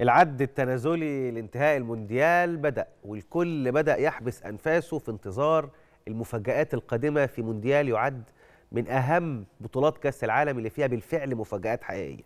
العد التنازلي لانتهاء المونديال بدأ والكل بدأ يحبس أنفاسه في انتظار المفاجآت القادمة في مونديال يعد من أهم بطولات كأس العالم اللي فيها بالفعل مفاجآت حقيقية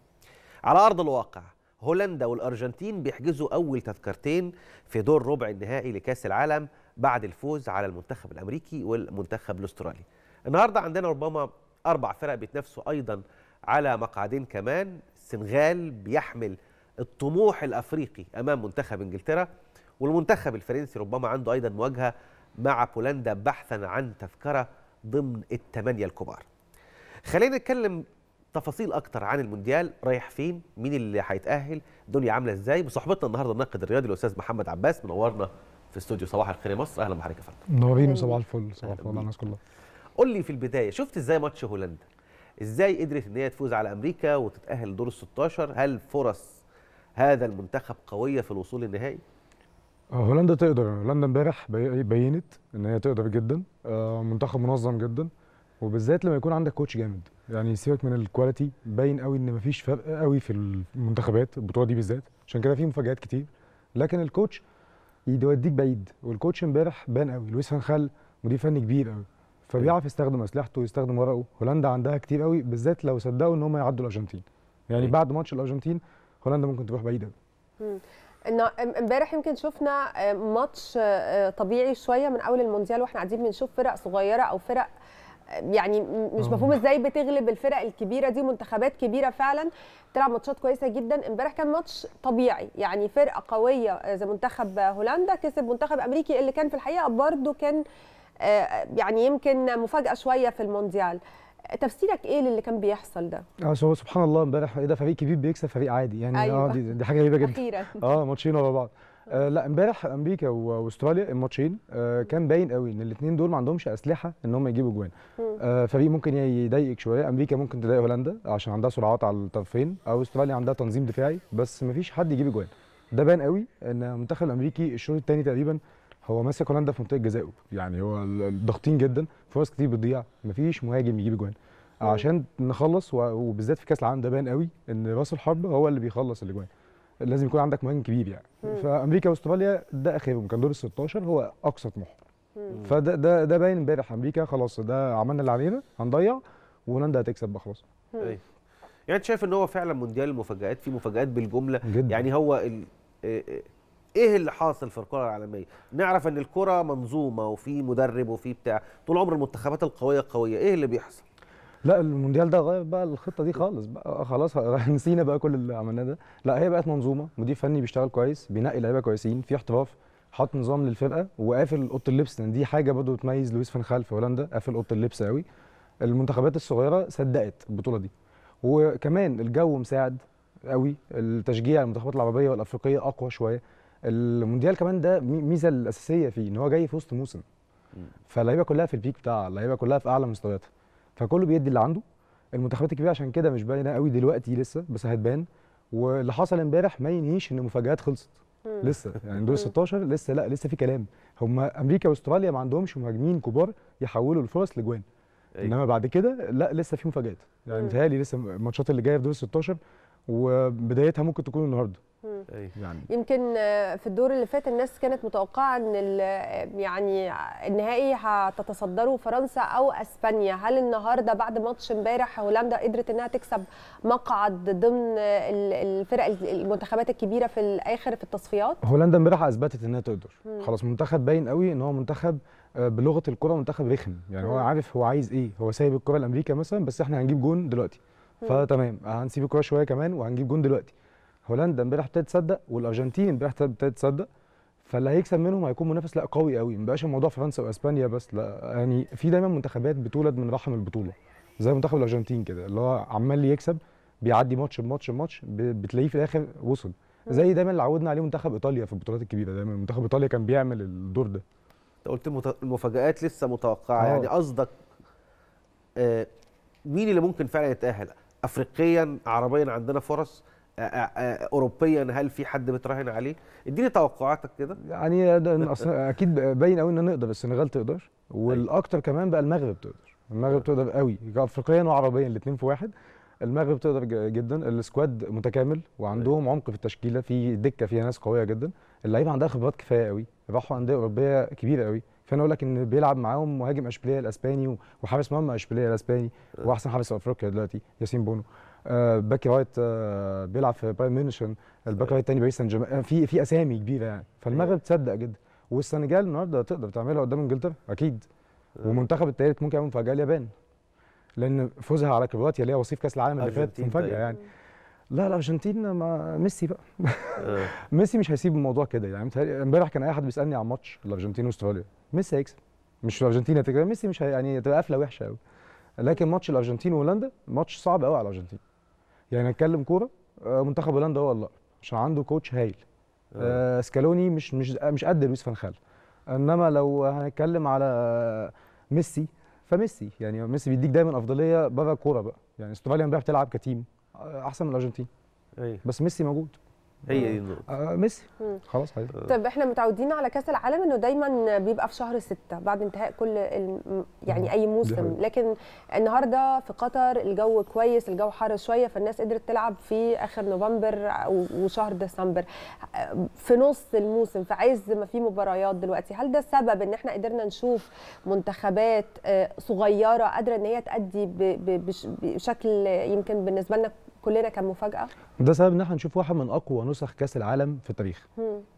على أرض الواقع هولندا والأرجنتين بيحجزوا أول تذكرتين في دور ربع النهائي لكأس العالم بعد الفوز على المنتخب الأمريكي والمنتخب الأسترالي النهاردة عندنا ربما أربع فرق بيتنافسوا أيضا على مقعدين كمان السنغال بيحمل الطموح الافريقي امام منتخب انجلترا والمنتخب الفرنسي ربما عنده ايضا مواجهه مع بولندا بحثا عن تذكره ضمن الثمانيه الكبار. خلينا نتكلم تفاصيل اكتر عن المونديال رايح فين مين اللي هيتاهل الدنيا عامله ازاي بصحبتنا النهارده الناقد الرياضي الاستاذ محمد عباس منورنا في استوديو صباح الخير يا مصر اهلا بحضرتك يا فندم منورين وصباح الفل صباح الفل على الناس كلها قول لي في البدايه شفت ازاي ماتش هولندا ازاي قدرت ان هي تفوز على امريكا وتتاهل لدور ال 16 هل فرص هذا المنتخب قويه في الوصول النهائي آه، هولندا تقدر هولندا امبارح بينت ان هي تقدر جدا آه، منتخب منظم جدا وبالذات لما يكون عندك كوتش جامد يعني سيبك من الكواليتي باين قوي ان مفيش فرق قوي في المنتخبات البطوله دي بالذات عشان كده في مفاجات كتير لكن الكوتش يوديك بعيد والكوتش امبارح بان قوي لويس فان خال مدير فني كبير قوي فبيعرف يستخدم اسلحته ويستخدم ورقه هولندا عندها كتير قوي بالذات لو صدقوا ان هم يعدوا الارجنتين يعني بعد ماتش الارجنتين هولندا ممكن تروح بعيدة امبارح يمكن شفنا آه، ماتش آه، طبيعي شويه من اول المونديال واحنا قاعدين بنشوف فرق صغيره او فرق آه، يعني مش مفهوم ازاي بتغلب الفرق الكبيره دي منتخبات كبيره فعلا تلعب ماتشات كويسه جدا امبارح كان ماتش طبيعي يعني فرقه قويه زي منتخب هولندا كسب منتخب امريكي اللي كان في الحقيقه برده كان يعني يمكن مفاجاه شويه في المونديال تفسيرك ايه للي كان بيحصل ده؟ اه هو سبحان الله امبارح إيه ده فريق كبير بيكسب فريق عادي يعني آه، أيوة. اه دي, دي حاجه غريبه جدا اخيرا اه ماتشين ورا بعض آه لا امبارح امريكا واستراليا الماتشين آه كان باين قوي ان الاثنين دول ما عندهمش اسلحه ان هم يجيبوا جوان آه فريق ممكن يضايقك شويه امريكا ممكن تضايق هولندا عشان عندها سرعات على الطرفين او استراليا عندها تنظيم دفاعي بس ما فيش حد يجيب جوان ده بان قوي ان المنتخب الامريكي الشوط الثاني تقريبا هو ماسك هولندا في منطقه جزائه يعني هو ضاغطين جدا فرص كتير بتضيع مفيش مهاجم يجيب جوان عشان نخلص وبالذات في كاس العالم ده باين قوي ان راس الحرب هو اللي بيخلص الاجوان لازم يكون عندك مهاجم كبير يعني مم. فامريكا واستراليا ده اخرهم كان دور ال 16 هو اقصى طموحهم فده ده ده باين امبارح امريكا خلاص ده عملنا اللي علينا هنضيع وهولندا هتكسب بقى خلاص طيب. يعني انت شايف ان هو فعلا مونديال المفاجات في مفاجات بالجمله جدا. يعني هو ال... ايه اللي حاصل في الكره العالميه نعرف ان الكره منظومه وفي مدرب وفي بتاع طول عمر المنتخبات القويه قويه ايه اللي بيحصل لا المونديال ده غير بقى الخطه دي خالص بقى آه، خلاص نسينا بقى كل اللي عملناه ده لا هي بقت منظومه مدير فني بيشتغل كويس بينقي لعيبه كويسين في احتراف حاط نظام للفرقه وقافل اوضه اللبس لان يعني دي حاجه برضه تميز لويس فان خال في هولندا قافل اوضه اللبس قوي المنتخبات الصغيره صدقت البطوله دي وكمان الجو مساعد قوي التشجيع المنتخبات العربيه والافريقيه اقوى شويه المونديال كمان ده ميزه الاساسيه فيه ان هو جاي في وسط موسم فاللعيبه كلها في البيك بتاعها اللعيبه كلها في اعلى مستوياتها فكله بيدي اللي عنده المنتخبات الكبيره عشان كده مش باينه قوي دلوقتي لسه بس هتبان واللي حصل امبارح ما ينهيش ان المفاجات خلصت لسه يعني دور 16 لسه لا لسه في كلام هم امريكا واستراليا ما عندهمش مهاجمين كبار يحولوا الفرص لجوان أيوة. انما بعد كده لا لسه في مفاجات يعني متهيألي لسه الماتشات اللي جايه في دور 16 وبدايتها ممكن تكون النهارده إيه. يعني يمكن آه، في الدور اللي فات الناس كانت متوقعه ان آه، يعني النهائي هتتصدره فرنسا او اسبانيا هل النهارده بعد ماتش امبارح هولندا قدرت انها تكسب مقعد ضمن الفرق المنتخبات الكبيره في الاخر في التصفيات هولندا امبارح اثبتت انها تقدر خلاص منتخب باين قوي ان هو منتخب آه، بلغه الكره منتخب رخم يعني هو عارف هو عايز ايه هو سايب الكره لامريكا مثلا بس احنا هنجيب جون دلوقتي فتمام هنسيب الكره شويه كمان وهنجيب جون دلوقتي هولندا امبارح ابتدت تصدق والارجنتين امبارح ابتدت تصدق فاللي هيكسب منهم هيكون منافس لا قوي قوي ما بقاش الموضوع فرنسا واسبانيا بس لا يعني في دايما منتخبات بتولد من رحم البطوله زي منتخب الارجنتين كده اللي هو عمال يكسب بيعدي ماتش بماتش بماتش بتلاقيه في الاخر وصل زي دايما اللي عودنا عليه منتخب ايطاليا في البطولات الكبيره دايما منتخب ايطاليا كان بيعمل الدور ده انت قلت المفاجات لسه متوقعه آه. يعني قصدك آه مين اللي ممكن فعلا يتاهل افريقيا عربيا عندنا فرص اوروبيا هل في حد بتراهن عليه؟ اديني توقعاتك كده يعني اكيد باين قوي ان نقدر السنغال تقدر والاكتر كمان بقى المغرب تقدر المغرب تقدر قوي افريقيا وعربيا الاثنين في واحد المغرب تقدر جدا السكواد متكامل وعندهم عمق في التشكيله في دكه فيها ناس قويه جدا اللعيبه عندها خبرات كفايه قوي راحوا انديه اوروبيه كبيره قوي فانا اقول لك ان بيلعب معاهم مهاجم اشبيليه الاسباني وحارس مرمى اشبيليه الاسباني آه. واحسن حارس في افريقيا دلوقتي ياسين بونو آه باك رايت آه بيلعب في بايرن ميونخ الباك آه. رايت الثاني باريس سان جيرمان آه، في في اسامي كبيره يعني فالمغرب تصدق جدا والسنغال النهارده تقدر تعملها قدام انجلترا اكيد ومنتخب الثالث ممكن يعمل مفاجاه اليابان لان فوزها على كرواتيا اللي هي وصيف كاس العالم اللي فات مفاجاه يعني لا الارجنتين ما ميسي بقى آه. ميسي مش هيسيب الموضوع كده يعني امبارح كان اي حد بيسالني عن ماتش الارجنتين واستراليا ميسي هيكسب مش الارجنتين هتكسب ميسي مش هي... يعني هتبقى قفله وحشه قوي لكن ماتش الارجنتين وهولندا ماتش صعب قوي على الارجنتين يعني نتكلم كوره آه، منتخب هولندا هو الله عشان عنده كوتش هايل آه. آه سكالوني مش مش مش قد لويس فان خال انما لو هنتكلم على ميسي فميسي يعني ميسي بيديك دايما افضليه بره الكوره بقى يعني استراليا امبارح بتلعب كتيم احسن من الارجنتين أيه. بس ميسي موجود هي آه. دي النقطه آه ميسي خلاص حبيبي طب احنا متعودين على كاس العالم انه دايما بيبقى في شهر ستة بعد انتهاء كل يعني اي موسم لكن النهارده في قطر الجو كويس الجو حر شويه فالناس قدرت تلعب في اخر نوفمبر وشهر ديسمبر آه، في نص الموسم في عز ما في مباريات دلوقتي هل ده السبب ان احنا قدرنا نشوف منتخبات آه، صغيره قادره ان هي تادي بشكل يمكن بالنسبه لنا كلنا كان مفاجاه ده سبب ان احنا نشوف واحد من اقوى نسخ كاس العالم في التاريخ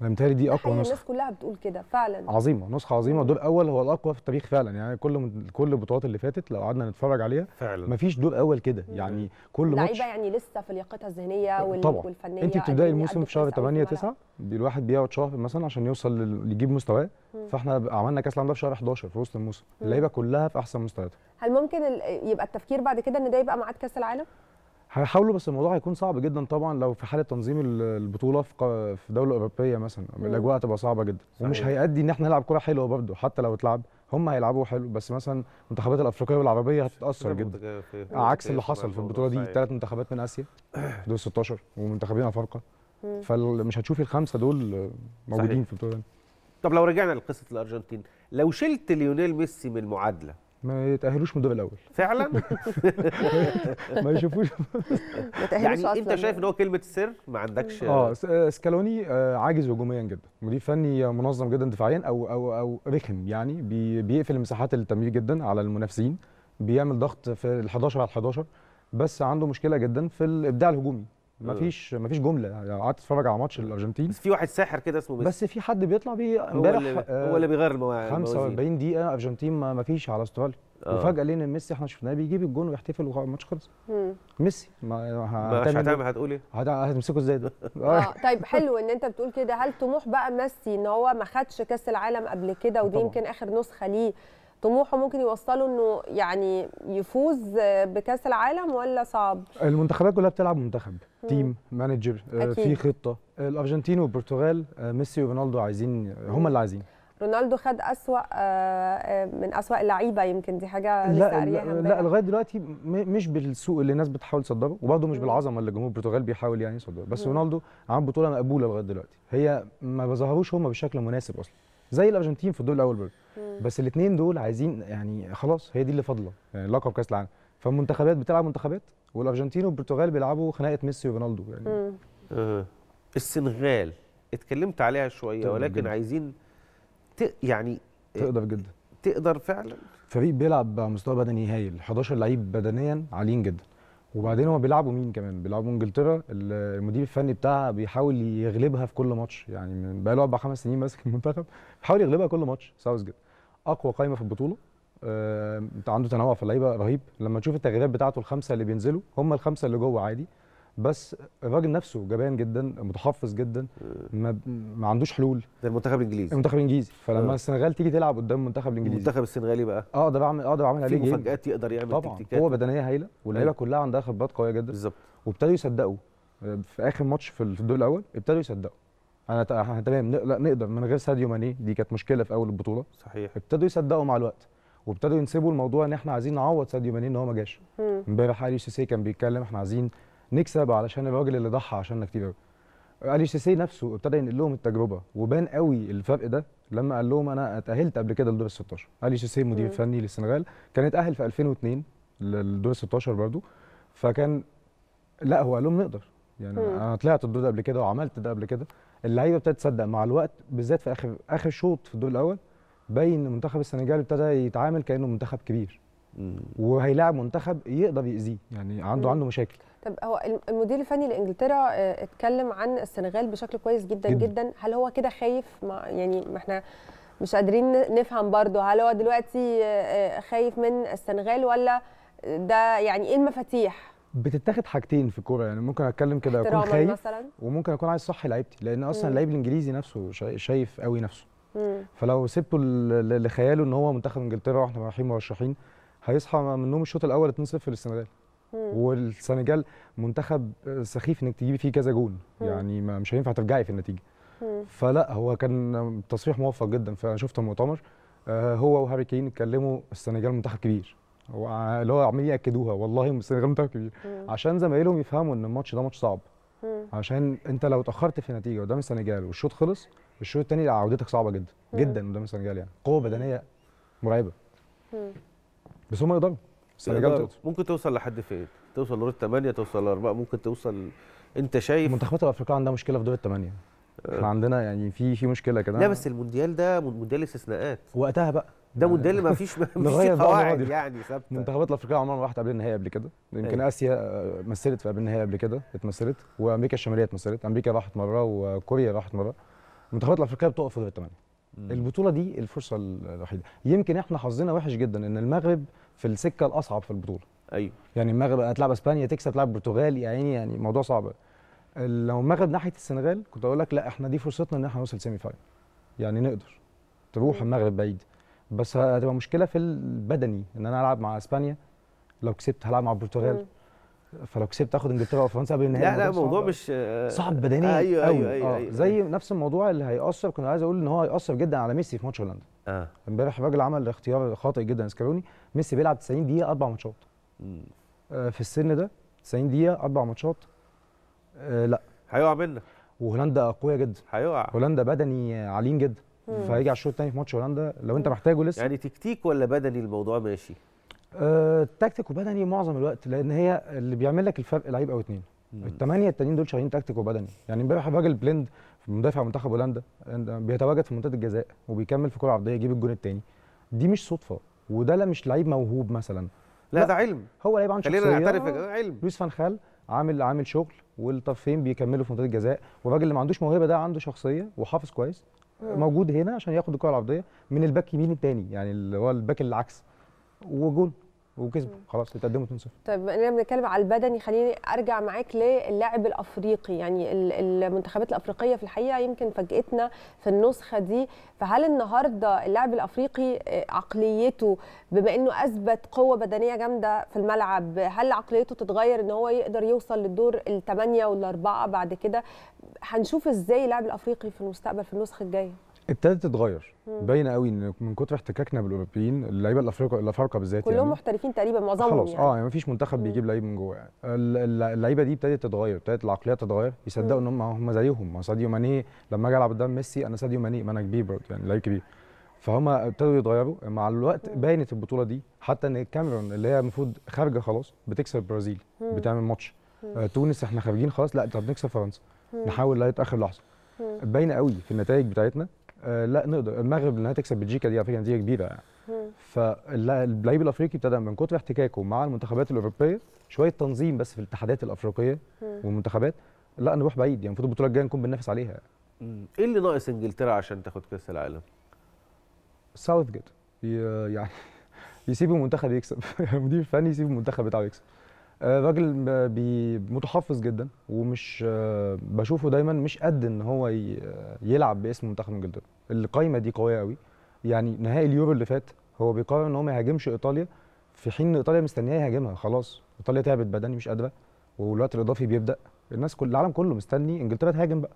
فبالتالي دي اقوى نسخه الناس كلها بتقول كده فعلا عظيمه نسخه عظيمه دور اول هو الاقوى في التاريخ فعلا يعني كل كل البطولات اللي فاتت لو قعدنا نتفرج عليها فعلا مفيش دور اول كده يعني كل ماتش لعيبه يعني لسه في لياقتها الذهنيه وال... طبعا. والفنيه انت بتبداي يعني الموسم في شهر 8 9 الواحد بيقعد شهر مثلا عشان يوصل يجيب مستواه فاحنا عملنا كاس العالم ده في شهر 11 في وسط الموسم اللعيبه كلها في احسن مستوياتها هل ممكن يبقى التفكير بعد كده ان ده يبقى ميعاد كاس العالم هيحاولوا بس الموضوع هيكون صعب جدا طبعا لو في حاله تنظيم البطوله في دوله اوروبيه مثلا الاجواء هتبقى صعبه جدا صحيح. ومش هيأدي ان احنا نلعب كوره حلوه برضه حتى لو اتلعب هم هيلعبوا حلو بس مثلا المنتخبات الافريقيه والعربيه هتتاثر جدا آه، عكس اللي حصل في البطوله دي ثلاث منتخبات من اسيا دول 16 ومنتخبين افارقه فمش هتشوف الخمسه دول موجودين صحيح. في البطوله طب لو رجعنا لقصه الارجنتين لو شلت ليونيل ميسي من المعادله ما يتاهلوش من الدور الاول فعلا ما يشوفوش ما يعني انت شايف ان هو كلمه السر ما عندكش اه, آه، سكالوني آه، عاجز هجوميا جدا مدير فني منظم جدا دفاعيا او او او رخم يعني بيقفل المساحات التمرير جدا على المنافسين بيعمل ضغط في ال 11 على ال 11 بس عنده مشكله جدا في الابداع الهجومي مفيش مفيش جمله يعني قعدت اتفرج على ماتش الارجنتين بس في واحد ساحر كده اسمه بس بس في حد بيطلع بيه امبارح هو, آه هو اللي بيغير المواعيد 45 إيه. دقيقه ارجنتين مفيش على استراليا آه. وفجاه لين ميسي احنا شفناه بيجيب الجون ويحتفل والماتش خلص ميسي ما هتعمل ايه هتقول ايه؟ هتمسكه ازاي ده؟ آه. اه طيب حلو ان انت بتقول كده هل طموح بقى ميسي ان هو ما خدش كاس العالم قبل كده ودي يمكن اخر نسخه ليه طموحه ممكن يوصله انه يعني يفوز بكاس العالم ولا صعب؟ المنتخبات كلها بتلعب منتخب، مم. تيم، مانجر، آه، في خطه، الارجنتين والبرتغال آه، ميسي ورونالدو عايزين هم اللي عايزين رونالدو خد اسوا آه، من اسوا اللعيبه يمكن دي حاجه لسه قاريها لا, لا لغايه دلوقتي مش بالسوق اللي الناس بتحاول تصدره وبرضه مش بالعظمه اللي جمهور البرتغال بيحاول يعني يصدره بس رونالدو عامل بطوله مقبوله لغايه دلوقتي هي ما بظهروش هم بشكل مناسب اصلا زي الارجنتين في الدور الاول برضه بس الاثنين دول عايزين يعني خلاص هي دي اللي فاضله يعني لقب كاس العالم فالمنتخبات بتلعب منتخبات والارجنتين والبرتغال بيلعبوا خناقه ميسي ورونالدو يعني آه. السنغال اتكلمت عليها شويه ولكن جدا. عايزين ت... يعني تقدر جدا تقدر فعلا فريق بيلعب بمستوى بدني هايل 11 لعيب بدنيا عاليين جدا وبعدين هما بيلعبوا مين كمان بيلعبوا انجلترا المدير الفني بتاعها بيحاول يغلبها في كل ماتش يعني بقى له اربع خمس سنين ماسك المنتخب بيحاول يغلبها كل ماتش ساوثجيت اقوى قايمه في البطوله آه عنده تنوع في اللعيبه رهيب لما تشوف التغييرات بتاعته الخمسه اللي بينزلوا هم الخمسه اللي جوه عادي بس الراجل نفسه جبان جدا متحفظ جدا ما, ما عندوش حلول ده المنتخب الانجليزي المنتخب الانجليزي فلما آه. السنغال تيجي تلعب قدام المنتخب الانجليزي المنتخب السنغالي بقى اقدر آه، اعمل اقدر آه، اعمل عليه ايه مفاجات يقدر يعمل طبعا هو بدنيه هايله واللعيبه أيوه. كلها عندها خبرات قويه جدا بالظبط وابتدوا يصدقوا في اخر ماتش في الدور الاول ابتدوا يصدقوا انا تمام نقدر من غير ساديو ماني دي كانت مشكله في اول البطوله صحيح ابتدوا يصدقوا مع الوقت وابتدوا ينسبوا الموضوع ان احنا عايزين نعوض ساديو ماني ان هو ما جاش امبارح علي سيسي كان بيتكلم احنا عايزين نكسب علشان الراجل اللي ضحى عشاننا كتير قوي علي سيسي نفسه ابتدى ينقل لهم التجربه وبان قوي الفرق ده لما قال لهم انا اتاهلت قبل كده لدور ال 16 علي سيسي مدير مم. فني للسنغال كان اتاهل في 2002 للدور ال 16 برضه فكان لا هو قال لهم نقدر يعني مم. انا طلعت الدور ده قبل كده وعملت ده قبل كده اللعيبه ابتدت تصدق مع الوقت بالذات في اخر اخر شوط في الدور الاول باين ان منتخب السنغال ابتدى يتعامل كانه منتخب كبير وهيلاعب منتخب يقدر يأذيه يعني عنده مم. عنده مشاكل طب هو المدير الفني لانجلترا آه، اتكلم عن السنغال بشكل كويس جدا جدا, جدا. هل هو كده خايف ما يعني ما احنا مش قادرين نفهم برضه هل هو دلوقتي آه، آه، خايف من السنغال ولا ده يعني ايه المفاتيح بتتاخد حاجتين في الكوره يعني ممكن اتكلم كده اكون خايف مثلا. وممكن اكون عايز صحي لعيبتي لان اصلا اللعيب الانجليزي نفسه شايف قوي نفسه مم. فلو سبته لخياله ان هو منتخب انجلترا واحنا رايحين مرشحين هيصحى من نوم الشوط الاول 2-0 للسنغال والسنغال منتخب آه، سخيف انك تجيبي فيه كذا جون يعني مش هينفع ترجعي في النتيجه فلا هو كان تصريح موفق جدا فانا شفت المؤتمر آه، هو وهاري كين اتكلموا السنغال منتخب كبير اللي هو عمالين ياكدوها والله السنغال منتخب كبير عشان زمايلهم يفهموا ان الماتش ده ماتش صعب عشان انت لو اتاخرت في نتيجه قدام السنغال والشوط خلص الشوط الثاني عودتك صعبه جدا جدا قدام السنغال يعني قوه بدنيه مرعبه بس هم يقدروا ممكن توصل لحد فين؟ توصل لدور الثمانيه توصل لاربعه ممكن توصل انت شايف منتخبات الافريقيه عندها مشكله في دور الثمانيه آه. احنا عندنا يعني في في مشكله كده لا بس المونديال ده مونديال استثناءات وقتها بقى ده مونديال ما فيش ما فيش قواعد يعني ثابته المنتخبات الافريقيه عمرها ما راحت قبل النهائي قبل كده يمكن أيوه. اسيا آه، مثلت في قبل النهائي قبل كده اتمثلت وامريكا الشماليه اتمثلت امريكا راحت مره وكوريا راحت مره المنتخبات الافريقيه بتقف في دور الثمانيه البطوله دي الفرصه الوحيده يمكن احنا حظنا وحش جدا ان المغرب في السكه الاصعب في البطوله ايوه يعني المغرب هتلعب اسبانيا تكسب تلعب البرتغال يا عيني يعني موضوع صعب لو المغرب ناحيه السنغال كنت اقول لك لا احنا دي فرصتنا ان احنا نوصل سيمي فاينل يعني نقدر تروح المغرب بعيد بس هتبقى مشكله في البدني ان انا العب مع اسبانيا لو كسبت هلعب مع البرتغال فلو كسبت تاخد انجلترا وفرنسا قبل النهائي لا لا الموضوع مش صعب بدنيا ايوه ايوه, أيوة, آه، أيوة زي نفس الموضوع اللي هيأثر كنت عايز اقول ان هو هيأثر جدا على ميسي في ماتش هولندا اه امبارح الراجل عمل اختيار خاطئ جدا سكالوني ميسي بيلعب 90 دقيقه اربع ماتشات آه في السن ده 90 دقيقه اربع ماتشات آه لا هيقع منك وهولندا قويه جدا هيقع هولندا بدني عليم جدا فهيجي على الشوط الثاني في ماتش هولندا لو انت محتاجه لسه يعني تكتيك ولا بدني الموضوع ماشي آه تكتيك وبدني معظم الوقت لان هي اللي بيعمل لك الفرق لعيب او اثنين الثمانيه التانيين دول شغالين تكتيك وبدني يعني امبارح الراجل بليند مدافع منتخب هولندا آه، بيتواجد في منطقه الجزاء وبيكمل في كره عرضيه يجيب الجون الثاني دي مش صدفه وده لا مش لعيب موهوب مثلا لا, لا ده علم هو لعيب عنده شخصيه خلينا نعترف ده علم لويس فان خال عامل عامل شغل والطرفين بيكملوا في منطقه الجزاء والراجل اللي ما عندوش موهبه ده عنده شخصيه وحافظ كويس آه. موجود هنا عشان ياخد الكره العرضيه من الباك يمين الثاني يعني اللي هو الباك العكس وجون وكسبوا خلاص اتقدموا 2-0 طيب انا بنتكلم على البدني خليني ارجع معاك للاعب الافريقي يعني المنتخبات الافريقيه في الحقيقه يمكن فاجئتنا في النسخه دي فهل النهارده اللاعب الافريقي آه، عقليته بما انه اثبت قوه بدنيه جامده في الملعب هل عقليته تتغير ان هو يقدر يوصل للدور الثمانيه والاربعه بعد كده هنشوف ازاي اللاعب الافريقي في المستقبل في النسخه الجايه ابتدت تتغير باينه قوي ان من كتر احتكاكنا بالاوروبيين اللعيبه الافارقه الافارقه بالذات كلهم يعني. محترفين تقريبا معظمهم خلاص يعني. اه يعني مفيش منتخب بيجيب لعيب من جوه يعني اللعيبه دي ابتدت تتغير ابتدت العقليه تتغير يصدقوا ان هم هم زيهم ما ساديو ماني لما اجي العب قدام ميسي انا ساديو ماني ما انا كبير برضه يعني لعيب كبير فهم ابتدوا يتغيروا مع الوقت باينت البطوله دي حتى ان الكاميرون اللي هي المفروض خارجه خلاص بتكسب البرازيل بتعمل ماتش آه تونس احنا خارجين خلاص لا طب نكسب فرنسا نحاول لا يتاخر لحظه باينه قوي في النتائج بتاعتنا آه، لا نقدر المغرب انها تكسب بلجيكا دي على فكره نتيجه كبيره يعني فاللعيب الافريقي ابتدى من كتر احتكاكه مع المنتخبات الاوروبيه شويه تنظيم بس في الاتحادات الافريقيه والمنتخبات لا نروح بعيد يعني المفروض البطوله الجايه نكون بننافس عليها ايه اللي ناقص انجلترا عشان تاخد كاس العالم؟ ساوث جيت يعني يسيب المنتخب يكسب المدير الفني يسيب المنتخب بتاعه يكسب آه، راجل متحفظ جدا ومش آه، بشوفه دايما مش قد ان هو آه، يلعب باسم منتخب انجلترا القايمه دي قويه قوي يعني نهائي اليورو اللي فات هو بيقرر ان هو ما يهاجمش ايطاليا في حين ايطاليا مستنياه يهاجمها خلاص ايطاليا تعبت بدني مش قادره والوقت الاضافي بيبدا الناس كل العالم كله مستني انجلترا تهاجم بقى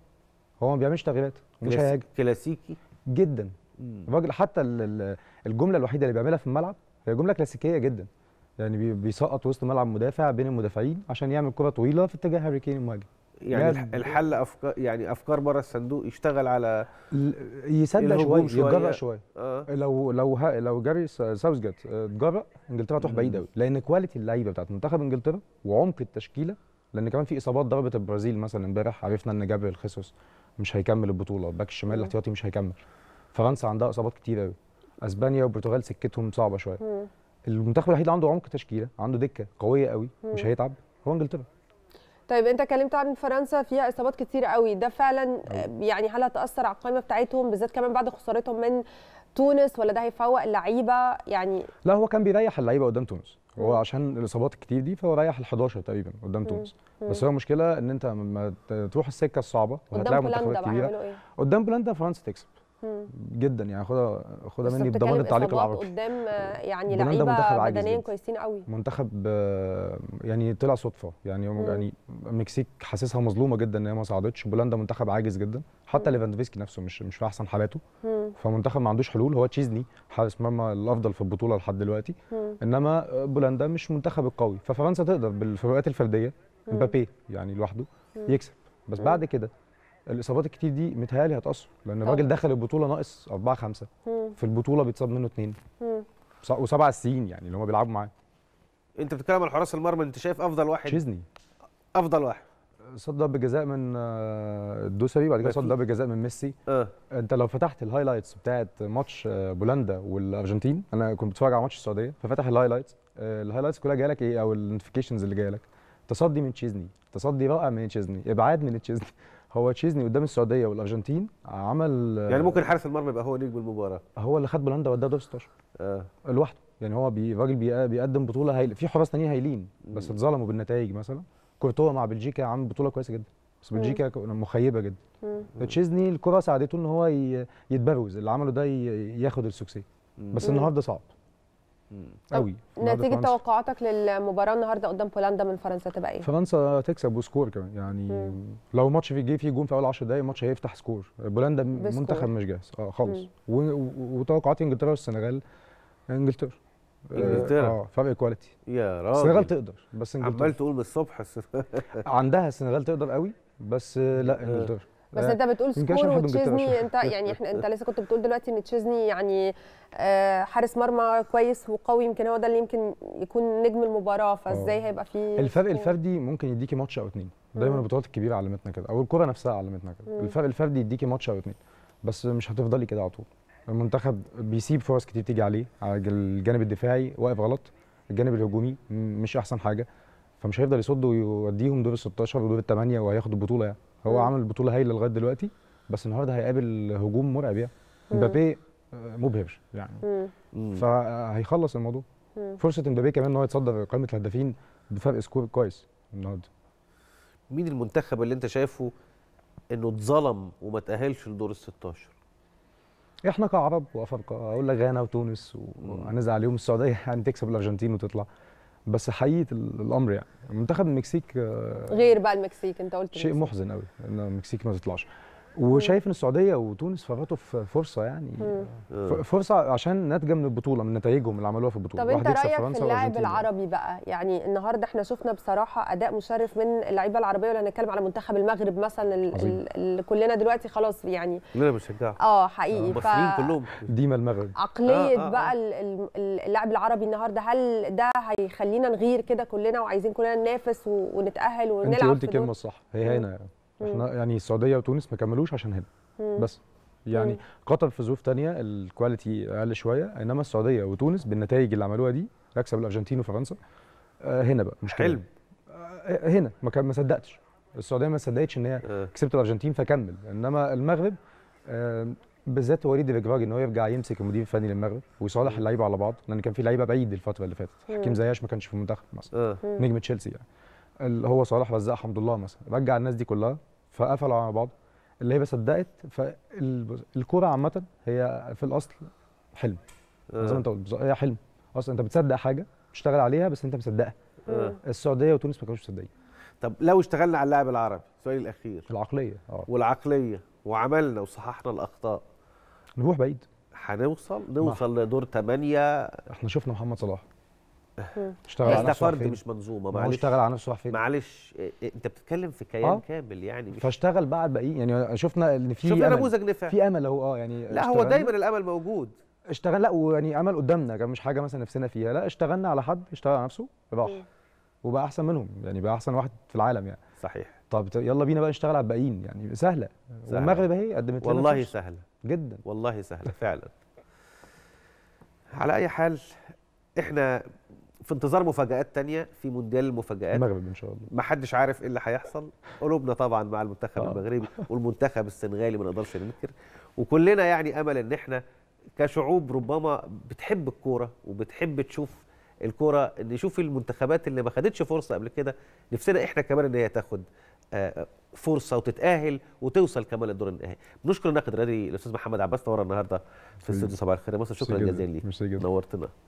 هو ما بيعملش تغييرات مش هيهاجم كلاسيكي جدا الراجل حتى الجمله الوحيده اللي بيعملها في الملعب هي جمله كلاسيكيه جدا يعني بيسقط وسط ملعب مدافع بين المدافعين عشان يعمل كره طويله في اتجاه هاري كين المهاجم يعني الحل افكار يعني افكار بره الصندوق يشتغل على يصدق شويه يتجرأ شويه آه. لو لو لو جاري ساوثجيت آه، اتجرأ انجلترا تروح بعيد قوي لان كواليتي اللعيبه بتاعت منتخب انجلترا وعمق التشكيله لان كمان في اصابات ضربت البرازيل مثلا امبارح عرفنا ان جابر الخسوس مش هيكمل البطوله باك الشمال الاحتياطي مش هيكمل فرنسا عندها اصابات كتير قوي اسبانيا والبرتغال سكتهم صعبه شويه المنتخب الوحيد اللي عنده عمق تشكيله عنده دكه قويه قوي مش هيتعب هو انجلترا طيب انت اتكلمت عن فرنسا فيها اصابات كتير قوي ده فعلا يعني هل هتاثر على القائمه بتاعتهم بالذات كمان بعد خسارتهم من تونس ولا ده هيفوق اللعيبه يعني لا هو كان بيريح اللعيبه قدام تونس هو عشان الاصابات الكتير دي فهو ريح ال 11 تقريبا قدام تونس بس هو المشكله ان انت لما تروح السكه الصعبه وهتلاعب منتخبات كبيره إيه؟ قدام بولندا فرنسا تكسب جدا يعني خدها خدها مني بضمان التعليق العربي قدام آه، يعني لعيبه بدنيا كويسين قوي منتخب آه، يعني طلع صدفه يعني مم. يعني المكسيك حاسسها مظلومه جدا ان هي ما صعدتش بولندا منتخب عاجز جدا حتى ليفاندوفسكي نفسه مش مش في احسن حالاته مم. فمنتخب ما عندوش حلول هو تشيزني حارس مرمى الافضل في البطوله لحد دلوقتي مم. انما آه، بولندا مش منتخب القوي ففرنسا تقدر بالفروقات الفرديه مبابي يعني لوحده يكسب بس بعد كده الاصابات الكتير دي متهيألي هتاثر لان الراجل دخل البطوله ناقص 4 5 في البطوله بيتصاب منه اثنين وسبعه سنين يعني اللي هم بيلعبوا معاه انت بتتكلم عن حراس المرمى انت شايف افضل واحد تشيزني افضل واحد صد ضربه جزاء من الدوسري آه، بعد كده صد ضربه جزاء من ميسي أه. انت لو فتحت الهايلايتس بتاعت ماتش آه، بولندا والارجنتين انا كنت بتفرج على ماتش السعوديه ففتح الهايلايتس آه، الهايلايتس كلها جايه لك ايه او النوتيفيكيشنز اللي جايه لك تصدي من تشيزني تصدي رائع من تشيزني ابعاد من تشيزني هو تشيزني قدام السعوديه والارجنتين عمل يعني ممكن حارس المرمى يبقى هو نجم المباراه هو اللي خد بولندا وداها دور 16 اه لوحده يعني هو بي راجل بيقدم بطوله هايله في حراس تانيين هايلين بس اتظلموا بالنتائج مثلا كورتوا مع بلجيكا عامل بطوله كويسه جدا بس بلجيكا مخيبه جدا تشيزني الكره ساعدته ان هو يتبروز اللي عمله ده ياخد السوكسيه بس النهارده صعب قوي نتيجه توقعاتك للمباراه النهارده قدام بولندا من فرنسا تبقى ايه؟ فرنسا تكسب وسكور كمان يعني مم. لو ماتش في جه فيه جون في اول 10 دقائق الماتش هيفتح سكور بولندا بسكور. منتخب مش جاهز اه خالص وتوقعات انجلترا والسنغال انجلترا انجلترا اه فرق كواليتي يا راجل السنغال تقدر بس انجلترا عمال تقول بالصبح عندها السنغال تقدر قوي بس لا آه. انجلترا بس آه، انت بتقول سكور وتشيزني انت يعني احنا انت آه. لسه كنت بتقول دلوقتي ان تشيزني يعني آه، حارس مرمى كويس وقوي يمكن هو ده اللي يمكن يكون نجم المباراه فازاي هيبقى في الفرق الفردي ممكن يديكي ماتش او اتنين دايما البطولات الكبيره علمتنا كده او الكره نفسها علمتنا كده الفرق الفردي يديكي ماتش او اتنين بس مش هتفضلي كده على طول المنتخب بيسيب فرص كتير تيجي عليه على الجانب الدفاعي واقف غلط الجانب الهجومي مش احسن حاجه فمش هيفضل يصد ويوديهم دور ال 16 ودور الثمانيه وهياخد البطوله يعني هو عمل بطوله هايله لغايه دلوقتي بس النهارده هيقابل هجوم مرعب يعني مبابي آه، مبهر يعني فهيخلص الموضوع فرصه مبابي كمان ان هو يتصدر قائمه الهدافين بفرق سكور كويس النهارده مين المنتخب اللي انت شايفه انه اتظلم وما تاهلش لدور ال 16 احنا كعرب وافارقه اقول لك غانا وتونس وهنزعل عليهم السعوديه يعني تكسب الارجنتين وتطلع بس حقيقه الامر يعني منتخب المكسيك آه، غير بقى المكسيك انت قلت شيء محزن قوي ان المكسيك ما تطلعش وشايف ان السعوديه وتونس فاتوا في فرصه يعني آه. فرصه عشان ناتجه من البطوله من نتائجهم اللي عملوها في البطوله طب انت رايك في اللاعب العربي بقى يعني النهارده احنا شفنا بصراحه اداء مشرف من اللعيبه العربيه ولا هنتكلم على منتخب المغرب مثلا اللي كلنا دلوقتي خلاص يعني كلنا بنشجعه اه حقيقي آه، المصريين ف... كلهم ديما المغرب عقليه آه آه آه. بقى اللاعب العربي النهارده هل ده هيخلينا نغير كده كلنا وعايزين كلنا ننافس ونتاهل ونلعب انت قلتي كلمه صح هي هنا احنا يعني السعوديه وتونس ما كملوش عشان هنا بس يعني قطر في ظروف ثانيه الكواليتي اقل شويه انما السعوديه وتونس بالنتائج اللي عملوها دي هكسب الارجنتين وفرنسا آه، هنا بقى مش حلم آه، هنا ما ما صدقتش السعوديه ما صدقتش ان هي آه. كسبت الارجنتين فكمل انما المغرب بالذات وليد الرجراجي ان هو يرجع يمسك المدير الفني للمغرب ويصالح اللعيبه على بعض لان كان في لعيبه بعيد الفتره اللي فاتت حكيم زياش ما كانش في المنتخب مثلا نجم تشيلسي يعني اللي هو صلاح رزاق حمد الله مثلا رجع الناس دي كلها فقفلوا على بعض اللي هي صدقت فالكوره عامه هي في الاصل حلم آه. زي ما انت قلت هي حلم اصلا انت بتصدق حاجه بتشتغل عليها بس انت مصدقها آه. السعوديه وتونس ما كانوش مصدقين طب لو اشتغلنا على اللاعب العربي السؤال الاخير العقليه اه والعقليه وعملنا وصححنا الاخطاء نروح بعيد هنوصل نوصل لدور ثمانية احنا شفنا محمد صلاح اشتغل على نفسه فرد مش منظومه معلش اشتغل على نفسه فين معلش إيه، انت بتتكلم في كيان اه. كامل يعني مش فاشتغل بقى على الباقيين يعني شفنا ان في شفنا نموذج نفع في امل اهو اه يعني لا هو دايما الامل موجود اشتغل لا ويعني امل قدامنا كان مش حاجه مثلا نفسنا فيها لا اشتغلنا على حد اشتغل على نفسه راح وبقى احسن منهم يعني بقى احسن واحد في العالم يعني صحيح طب يلا بينا بقى نشتغل على الباقيين يعني سهله سهلة. والمغرب اهي قدمت لنا والله سهله جدا والله سهله فعلا على اي حال احنا في انتظار مفاجات تانية في مونديال المفاجات المغرب ان شاء الله محدش عارف ايه اللي هيحصل قلوبنا طبعا مع المنتخب آه. المغربي والمنتخب السنغالي ما نقدرش ننكر وكلنا يعني امل ان احنا كشعوب ربما بتحب الكوره وبتحب تشوف الكوره نشوف المنتخبات اللي ما خدتش فرصه قبل كده نفسنا احنا كمان ان هي تاخد آه، آه، فرصه وتتاهل وتوصل كمان للدور النهائي بنشكر الناقد الرياضي الاستاذ محمد عباس نور النهارده في استوديو صباح الخير مصر شكرا جزيلا ليك نورتنا